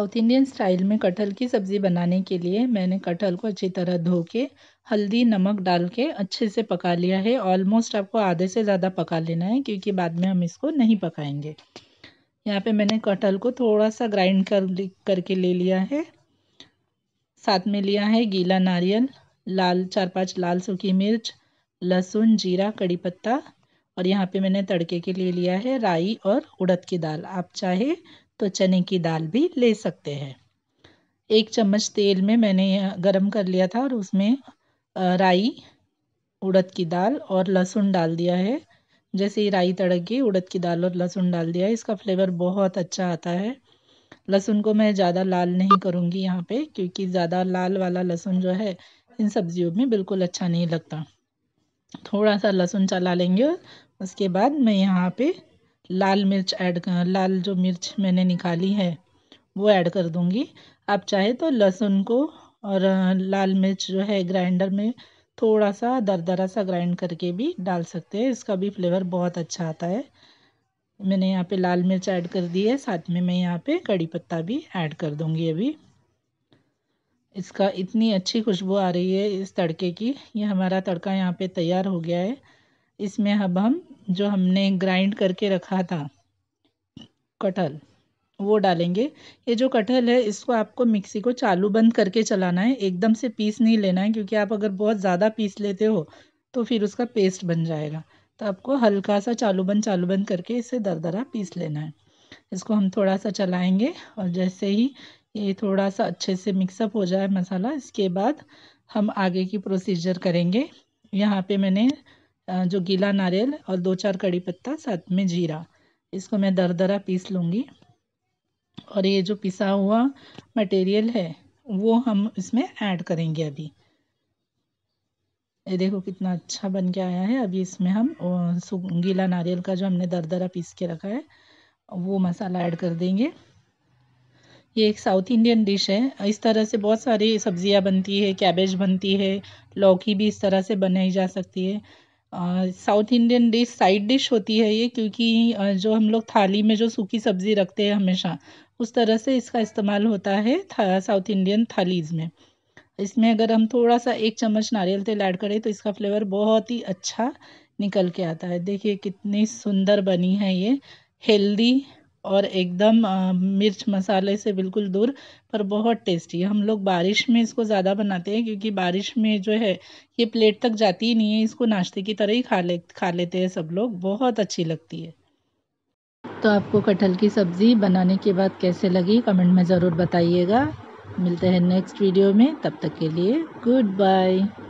south Indian style में कटहल की सब्ज़ी बनाने के लिए मैंने कटहल को अच्छी तरह धो के हल्दी नमक डाल के अच्छे से पका लिया है ऑलमोस्ट आपको आधे से ज़्यादा पका लेना है क्योंकि बाद में हम इसको नहीं पकाएंगे यहाँ पे मैंने कटहल को थोड़ा सा ग्राइंड कर करके ले लिया है साथ में लिया है गीला नारियल लाल चार पाँच लाल सूखी मिर्च लहसुन जीरा कड़ी पत्ता और यहाँ पे मैंने तड़के के लिए लिया है राई और उड़द की दाल आप चाहे तो चने की दाल भी ले सकते हैं एक चम्मच तेल में मैंने गरम कर लिया था और उसमें राई उड़द की दाल और लहसुन डाल दिया है जैसे ही राई तड़क गई उड़द की दाल और लहसुन डाल दिया है इसका फ्लेवर बहुत अच्छा आता है लहसुन को मैं ज़्यादा लाल नहीं करूँगी यहाँ पे क्योंकि ज़्यादा लाल वाला लहसुन जो है इन सब्जियों में बिल्कुल अच्छा नहीं लगता थोड़ा सा लहसुन चला लेंगे उसके बाद मैं यहाँ पर लाल मिर्च ऐड लाल जो मिर्च मैंने निकाली है वो ऐड कर दूँगी आप चाहे तो लहसुन को और लाल मिर्च जो है ग्राइंडर में थोड़ा सा दरदरा सा ग्राइंड करके भी डाल सकते हैं इसका भी फ्लेवर बहुत अच्छा आता है मैंने यहाँ पे लाल मिर्च ऐड कर दी है साथ में मैं यहाँ पे कड़ी पत्ता भी ऐड कर दूँगी अभी इसका इतनी अच्छी खुशबू आ रही है इस तड़के की ये हमारा तड़का यहाँ पे तैयार हो गया है इसमें अब हम जो हमने ग्राइंड करके रखा था कटहल वो डालेंगे ये जो कटहल है इसको आपको मिक्सी को चालू बंद करके चलाना है एकदम से पीस नहीं लेना है क्योंकि आप अगर बहुत ज़्यादा पीस लेते हो तो फिर उसका पेस्ट बन जाएगा तो आपको हल्का सा चालू बंद चालू बंद करके इसे दरदरा पीस लेना है इसको हम थोड़ा सा चलाएंगे और जैसे ही ये थोड़ा सा अच्छे से मिक्सअप हो जाए मसाला इसके बाद हम आगे की प्रोसीजर करेंगे यहाँ पे मैंने जो गीला नारियल और दो चार कड़ी पत्ता साथ में जीरा इसको मैं दरदरा पीस लूँगी और ये जो पिसा हुआ मटेरियल है वो हम इसमें ऐड करेंगे अभी ये देखो कितना अच्छा बन के आया है अभी इसमें हम गीला नारियल का जो हमने दरदरा पीस के रखा है वो मसाला ऐड कर देंगे ये एक साउथ इंडियन डिश है इस तरह से बहुत सारी सब्जियां बनती है कैबेज बनती है लौकी भी इस तरह से बनाई जा सकती है south Indian dish side dish होती है ये क्योंकि जो हम लोग थाली में जो सूखी सब्ज़ी रखते हैं हमेशा उस तरह से इसका इस्तेमाल होता है था, साउथ इंडियन थालीज़ में इसमें अगर हम थोड़ा सा एक चम्मच नारियल तेल ऐड करें तो इसका फ्लेवर बहुत ही अच्छा निकल के आता है देखिए कितनी सुंदर बनी है ये हेल्दी और एकदम मिर्च मसाले से बिल्कुल दूर पर बहुत टेस्टी है हम लोग बारिश में इसको ज़्यादा बनाते हैं क्योंकि बारिश में जो है ये प्लेट तक जाती ही नहीं है इसको नाश्ते की तरह ही खा ले खा लेते हैं सब लोग बहुत अच्छी लगती है तो आपको कटहल की सब्ज़ी बनाने के बाद कैसे लगी कमेंट में ज़रूर बताइएगा मिलते हैं नेक्स्ट वीडियो में तब तक के लिए गुड बाय